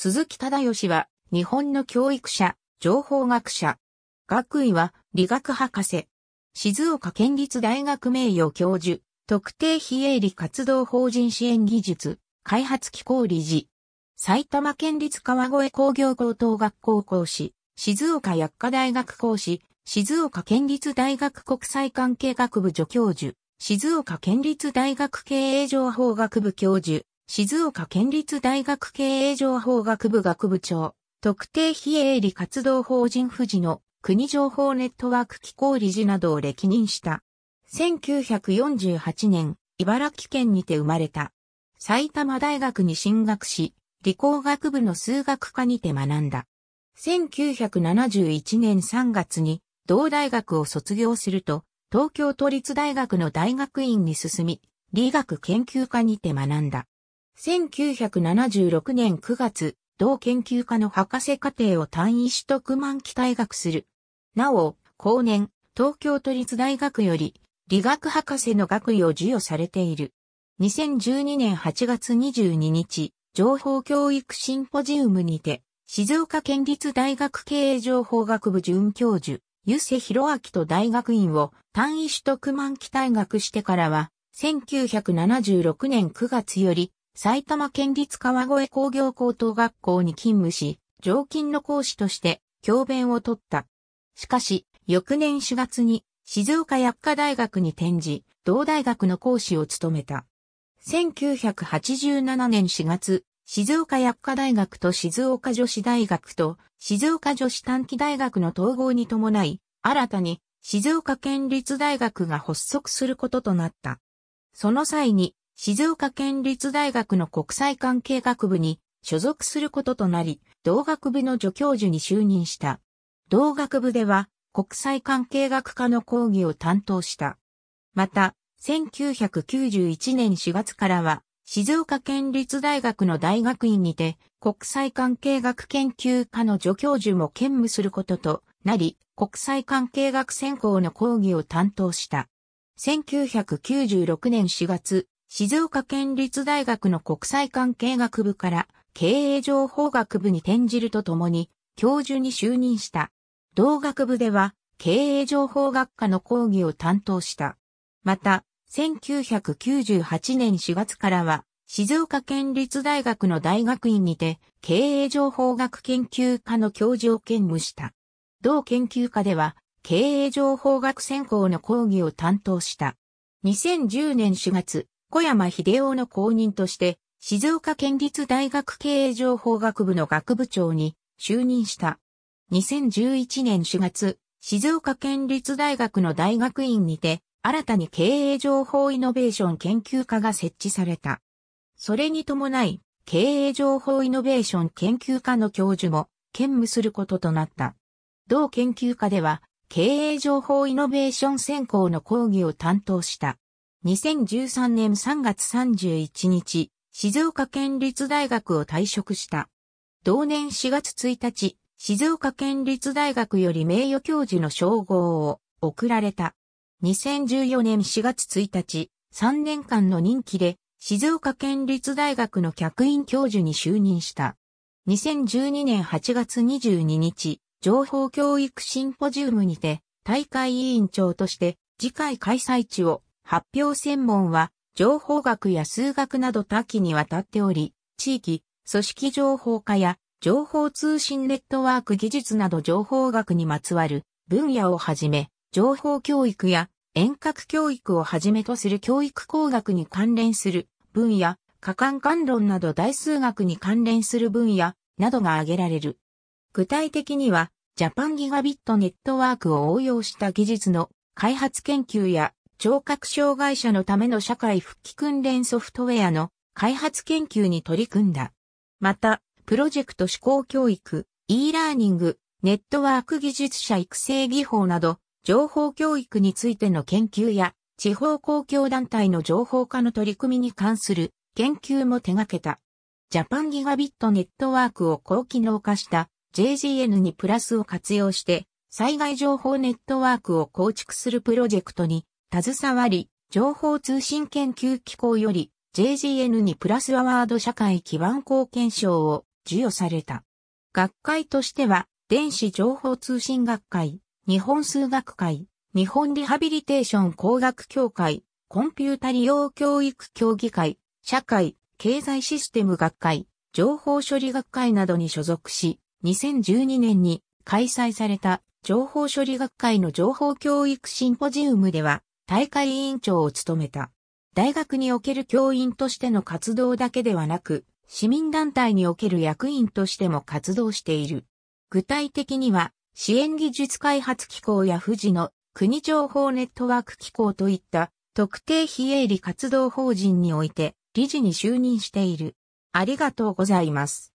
鈴木忠義は、日本の教育者、情報学者。学位は、理学博士。静岡県立大学名誉教授、特定非営利活動法人支援技術、開発機構理事。埼玉県立川越工業高等学校講師、静岡薬科大学講師、静岡県立大学国際関係学部助教授、静岡県立大学経営情報学部教授、静岡県立大学経営情報学部学部長、特定非営利活動法人富士の国情報ネットワーク機構理事などを歴任した。1948年、茨城県にて生まれた。埼玉大学に進学し、理工学部の数学科にて学んだ。1971年3月に同大学を卒業すると、東京都立大学の大学院に進み、理学研究科にて学んだ。1976年9月、同研究家の博士課程を単位取得満期退学する。なお、後年、東京都立大学より、理学博士の学位を授与されている。2012年8月22日、情報教育シンポジウムにて、静岡県立大学経営情報学部准教授、湯瀬博明と大学院を単位取得満期退学してからは、1976年9月より埼玉県立川越工業高等学校に勤務し、常勤の講師として教鞭を取った。しかし、翌年4月に静岡薬科大学に転じ、同大学の講師を務めた。1987年4月、静岡薬科大学と静岡女子大学と静岡女子短期大学の統合に伴い、新たに静岡県立大学が発足することとなった。その際に静岡県立大学の国際関係学部に所属することとなり、同学部の助教授に就任した。同学部では国際関係学科の講義を担当した。また、1991年4月からは、静岡県立大学の大学院にて、国際関係学研究科の助教授も兼務することとなり、国際関係学専攻の講義を担当した。1996年4月、静岡県立大学の国際関係学部から経営情報学部に転じるとともに教授に就任した。同学部では経営情報学科の講義を担当した。また、1998年4月からは静岡県立大学の大学院にて経営情報学研究科の教授を兼務した。同研究科では経営情報学専攻の講義を担当した。2010年4月、小山秀夫の後任として、静岡県立大学経営情報学部の学部長に就任した。2011年4月、静岡県立大学の大学院にて、新たに経営情報イノベーション研究科が設置された。それに伴い、経営情報イノベーション研究科の教授も兼務することとなった。同研究科では、経営情報イノベーション専攻の講義を担当した。2013年3月31日、静岡県立大学を退職した。同年4月1日、静岡県立大学より名誉教授の称号を贈られた。2014年4月1日、3年間の任期で静岡県立大学の客員教授に就任した。2012年8月22日、情報教育シンポジウムにて大会委員長として次回開催地を発表専門は、情報学や数学など多岐にわたっており、地域、組織情報化や情報通信ネットワーク技術など情報学にまつわる分野をはじめ、情報教育や遠隔教育をはじめとする教育工学に関連する分野、可感観論など大数学に関連する分野などが挙げられる。具体的には、ジャパンギガビットネットワークを応用した技術の開発研究や聴覚障害者のための社会復帰訓練ソフトウェアの開発研究に取り組んだ。また、プロジェクト思考教育、e ラーニング、ネットワーク技術者育成技法など、情報教育についての研究や、地方公共団体の情報化の取り組みに関する研究も手掛けた。ジャパンギガビットネットワークを高機能化した JGN にプラスを活用して、災害情報ネットワークを構築するプロジェクトに携わり、情報通信研究機構より JGN にプラスアワード社会基盤貢献賞を授与された。学会としては、電子情報通信学会、日本数学会、日本リハビリテーション工学協会、コンピュータ利用教育協議会、社会、経済システム学会、情報処理学会などに所属し、2012年に開催された情報処理学会の情報教育シンポジウムでは、大会委員長を務めた。大学における教員としての活動だけではなく、市民団体における役員としても活動している。具体的には、支援技術開発機構や富士の国情報ネットワーク機構といった特定非営利活動法人において理事に就任している。ありがとうございます。